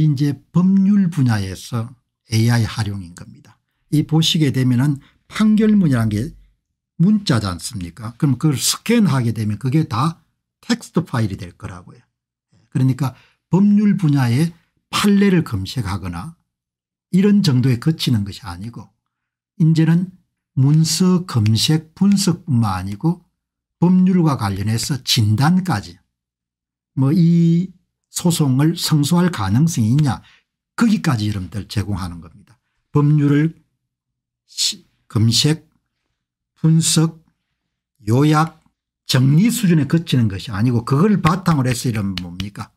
이제 법률 분야에서 AI 활용인 겁니다. 이 보시게 되면은 판결문이라는 게 문자지 않습니까? 그럼 그걸 스캔하게 되면 그게 다 텍스트 파일이 될 거라고요. 그러니까 법률 분야의 판례를 검색하거나 이런 정도에 그치는 것이 아니고 이제는 문서 검색 분석뿐만 아니고 법률과 관련해서 진단까지 뭐이 소송을 승소할 가능성이 있냐 거기까지 여러분들 제공하는 겁니다. 법률을 검색 분석 요약 정리 수준에 그치는 것이 아니고 그걸 바탕으로 해서 이런 뭡니까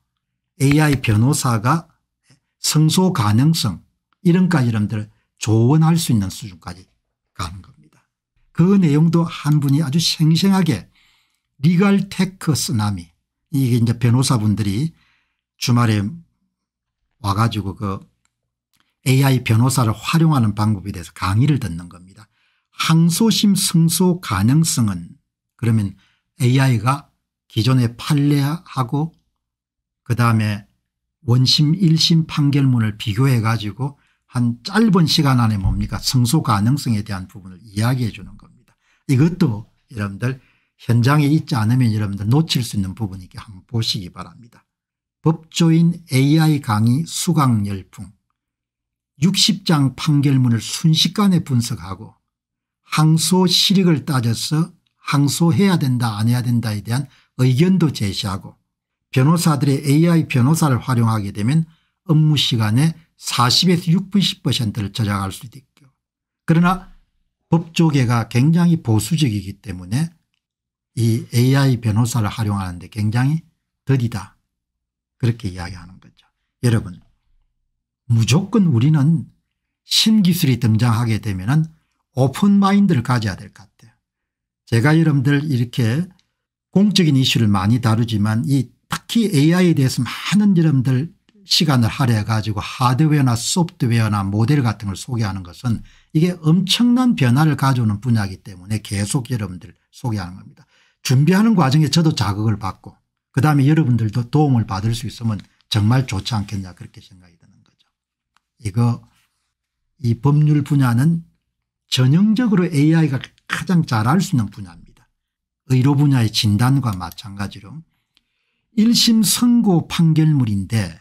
AI 변호사가 성소 가능성 이런까지 여러분들 조언할 수 있는 수준까지 가는 겁니다. 그 내용도 한 분이 아주 생생하게 리갈 테크 쓰나미 이게 이제 변호사분들이 주말에 와가지고 그 AI 변호사를 활용하는 방법에 대해서 강의를 듣는 겁니다. 항소심 승소 가능성은 그러면 AI가 기존의 판례하고 그다음에 원심 1심 판결문을 비교해 가지고 한 짧은 시간 안에 뭡니까 승소 가능성에 대한 부분을 이야기해 주는 겁니다. 이것도 여러분들 현장에 있지 않으면 여러분들 놓칠 수 있는 부분이니까 한번 보시기 바랍니다. 법조인 AI 강의 수강 열풍 60장 판결문을 순식간에 분석하고 항소 실익을 따져서 항소해야 된다 안 해야 된다에 대한 의견도 제시하고 변호사들의 AI 변호사를 활용하게 되면 업무 시간에 40에서 60%를 저장할 수도 있고 그러나 법조계가 굉장히 보수적이기 때문에 이 AI 변호사를 활용하는데 굉장히 더디다 그렇게 이야기하는 거죠. 여러분 무조건 우리는 신기술이 등장하게 되면 오픈 마인드를 가져야 될 것 같아요. 제가 여러분들 이렇게 공적인 이슈를 많이 다루지만 이 특히 AI에 대해서 많은 여러분들 시간을 할애해 가지고 하드웨어나 소프트웨어나 모델 같은 걸 소개하는 것은 이게 엄청난 변화를 가져오는 분야이기 때문에 계속 여러분들 소개하는 겁니다. 준비하는 과정에 저도 자극을 받고 그다음에 여러분들도 도움을 받을 수 있으면 정말 좋지 않겠냐 그렇게 생각이 드는 거죠. 이거 이 법률 분야는 전형적으로 AI가 가장 잘할 수 있는 분야입니다. 의료 분야의 진단과 마찬가지로 1심 선고 판결물인데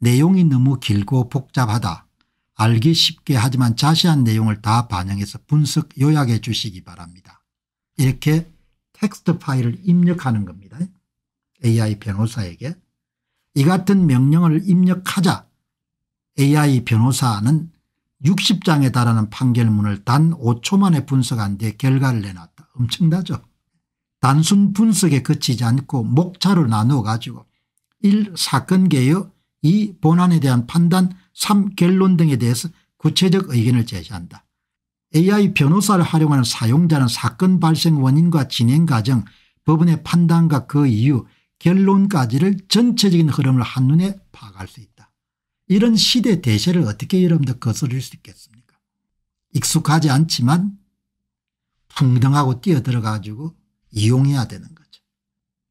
내용이 너무 길고 복잡하다. 알기 쉽게 하지만 자세한 내용을 다 반영해서 분석 요약해 주시기 바랍니다. 이렇게 텍스트 파일을 입력하는 겁니다. AI 변호사에게 이 같은 명령을 입력하자 AI 변호사는 60장에 달하는 판결문을 단 5초 만에 분석한 뒤에 결과를 내놨다. 엄청나죠. 단순 분석에 그치지 않고 목차로 나누어 가지고 1. 사건 개요 2. 본안에 대한 판단 3. 결론 등에 대해서 구체적 의견을 제시한다. AI 변호사를 활용하는 사용자는 사건 발생 원인과 진행 과정 법원의 판단과 그 이유 결론까지를 전체적인 흐름을 한눈에 파악할 수 있다. 이런 시대 대세를 어떻게 여러분들 거스릴 수 있겠습니까 익숙하지 않지만 풍등하고 뛰어들어 가지고 이용해야 되는 거죠.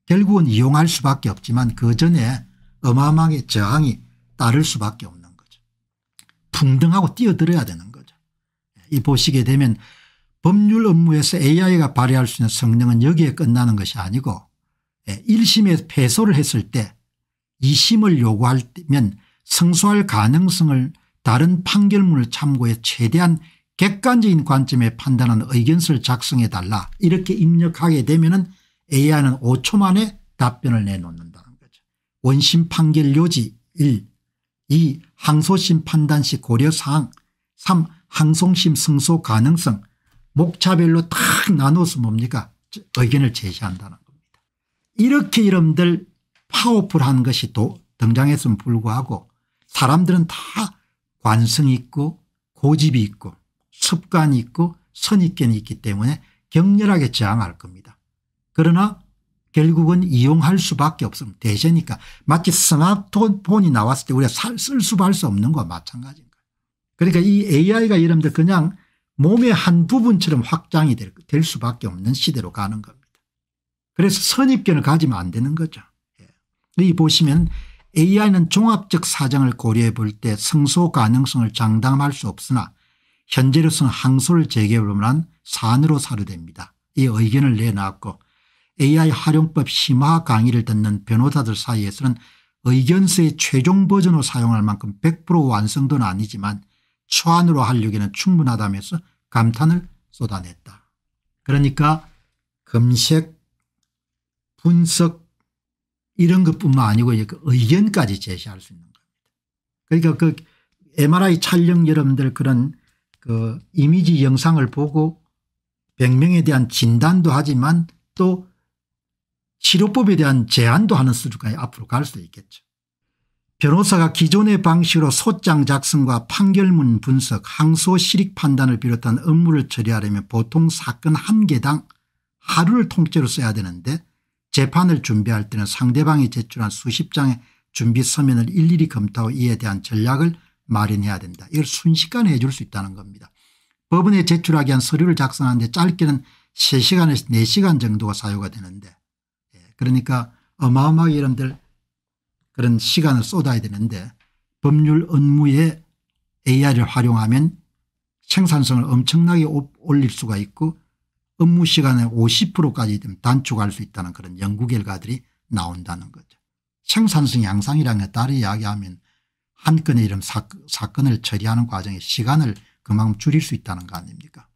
결국은 이용할 수밖에 없지만 그 전에 어마어마하게 저항이 따를 수밖에 없는 거죠. 풍등하고 뛰어들어야 되는 거죠. 이 보시게 되면 법률 업무에서 AI가 발휘할 수 있는 성능은 여기에 끝나는 것이 아니고 1심에서 예, 패소를 했을 때 2심을 요구할 때면 승소할 가능성을 다른 판결문을 참고해 최대한 객관적인 관점에 판단하는 의견서를 작성해 달라 이렇게 입력하게 되면 은 AI는 5초 만에 답변을 내놓는다는 거죠. 원심 판결 요지 1. 2. 항소심 판단 시 고려사항 3. 항소심 승소 가능성 목차별로 딱 나눠서 뭡니까 의견을 제시한다는 이렇게 이름들 파워풀한 것이 또 등장했음 불구하고 사람들은 다 관성이 있고 고집이 있고 습관이 있고 선입견이 있기 때문에 격렬하게 저항할 겁니다. 그러나 결국은 이용할 수밖에 없습니다. 대세니까 마치 스마트폰이 나왔을 때 우리가 살, 쓸 수밖에 수 없는 거와 마찬가지입니다. 그러니까 이 AI가 이름들 그냥 몸의 한 부분처럼 확장이 될, 될 수밖에 없는 시대로 가는 겁니다. 그래서 선입견을 가지면 안 되는 거죠. 예. 이 보시면 AI는 종합적 사정을 고려해 볼때 성소 가능성을 장담할 수 없으나 현재로서는 항소를 제기해 볼 만한 으로 사료됩니다. 이 의견을 내놨고 AI 활용법 심화 강의를 듣는 변호사들 사이에서는 의견서의 최종 버전으로 사용할 만큼 100% 완성도는 아니지만 초안으로 하려기는 충분하다면서 감탄을 쏟아냈다. 그러니까 금색 분석 이런 것뿐만 아니고 그 의견까지 제시할 수 있는 겁니다. 그러니까 그 MRI 촬영 여러분들 그런 그 이미지 영상을 보고 병명에 대한 진단도 하지만 또 치료법에 대한 제안도 하는 수준까지 앞으로 갈 수 있겠죠. 변호사가 기존의 방식으로 소장 작성과 판결문 분석 항소 실익 판단을 비롯한 업무를 처리하려면 보통 사건 한 개당 하루를 통째로 써야 되는데 재판을 준비할 때는 상대방이 제출한 수십 장의 준비 서면을 일일이 검토하고 이에 대한 전략을 마련해야 된다. 이걸 순식간에 해줄 수 있다는 겁니다. 법원에 제출하기 위한 서류를 작성하는데 짧게는 3시간에서 4시간 정도가 사유가 되는데 예, 그러니까 어마어마하게 여러분들 그런 시간을 쏟아야 되는데 법률 업무에 AI를 활용하면 생산성을 엄청나게 올릴 수가 있고 업무 시간의 50%까지 단축할 수 있다는 그런 연구 결과들이 나온다는 거죠. 생산성 양상이라는 따로 이야기하면 한 건의 이런 사, 사건을 처리하는 과정에 시간을 그만큼 줄일 수 있다는 거 아닙니까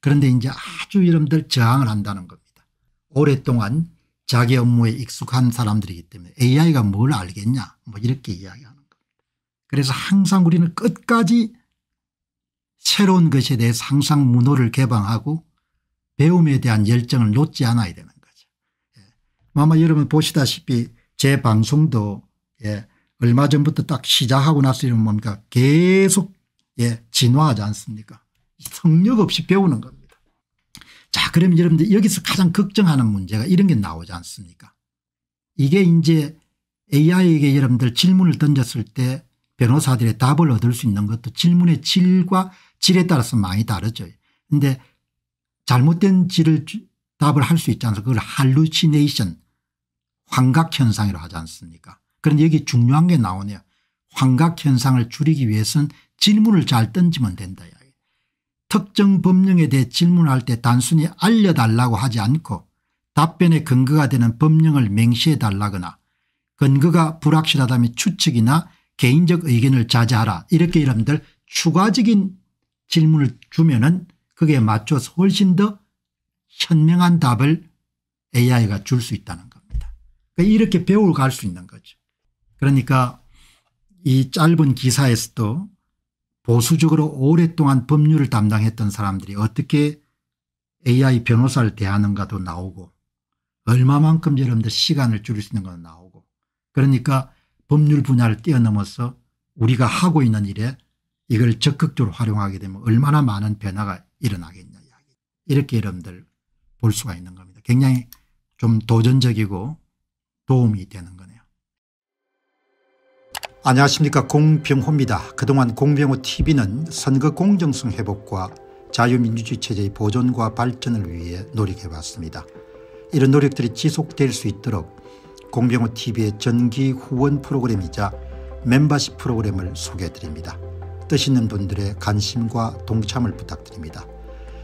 그런데 이제 아주 여러분들 저항을 한다는 겁니다. 오랫동안 자기 업무에 익숙한 사람들이기 때문에 AI가 뭘 알겠냐 뭐 이렇게 이야기하는 겁니다. 그래서 항상 우리는 끝까지 새로운 것에 대해 상상 문호를 개방하고 배움에 대한 열정을 놓지 않아야 되는 거죠. 예. 아마 여러분 보시다시피 제 방송도 예. 얼마 전부터 딱 시작하고 나서는 뭡니까 계속 예. 진화하지 않습니까 성력 없이 배우는 겁니다. 자그러 여러분들 여기서 가장 걱정하는 문제가 이런 게 나오지 않습니까 이게 이제 AI에게 여러분들 질문을 던졌을 때 변호사들의 답을 얻을 수 있는 것도 질문의 질과 질에 따라서 많이 다르죠. 그데 잘못된 질을 답을 할 수 있지 않습니까 그걸 할루시네이션 환각현상이라 하지 않습니까 그런데 여기 중요한 게 나오네요. 환각현상을 줄이기 위해서는 질문을 잘 던지면 된다. 특정 법령에 대해 질문할 때 단순히 알려달라고 하지 않고 답변의 근거가 되는 법령을 맹시해달라거나 근거가 불확실하다면 추측이나 개인적 의견을 자제하라 이렇게 여러분들 추가적인 질문을 주면 은 그게 맞춰서 훨씬 더 현명한 답을 AI가 줄 수 있다는 겁니다. 그러니까 이렇게 배워갈 수 있는 거죠. 그러니까 이 짧은 기사에서도 보수적으로 오랫동안 법률을 담당했던 사람들이 어떻게 AI 변호사를 대하는가도 나오고 얼마만큼 여러분들 시간을 줄일 수 있는 건 나오고 그러니까 법률 분야를 뛰어넘어서 우리가 하고 있는 일에 이걸 적극적으로 활용하게 되면 얼마나 많은 변화가 일어나겠냐 이야기. 이렇게 여러분들 볼 수가 있는 겁니다. 굉장히 좀 도전적이고 도움이 되는 거네요. 안녕하십니까 공병호입니다. 그동안 공병호 tv는 선거 공정성 회복과 자유민주주의 체제의 보존과 발전을 위해 노력해봤습니다. 이런 노력들이 지속될 수 있도록 공병호 tv의 전기 후원 프로그램이자 멤버십 프로그램을 소개해드립니다. 뜻 있는 분들의 관심과 동참을 부탁드립니다.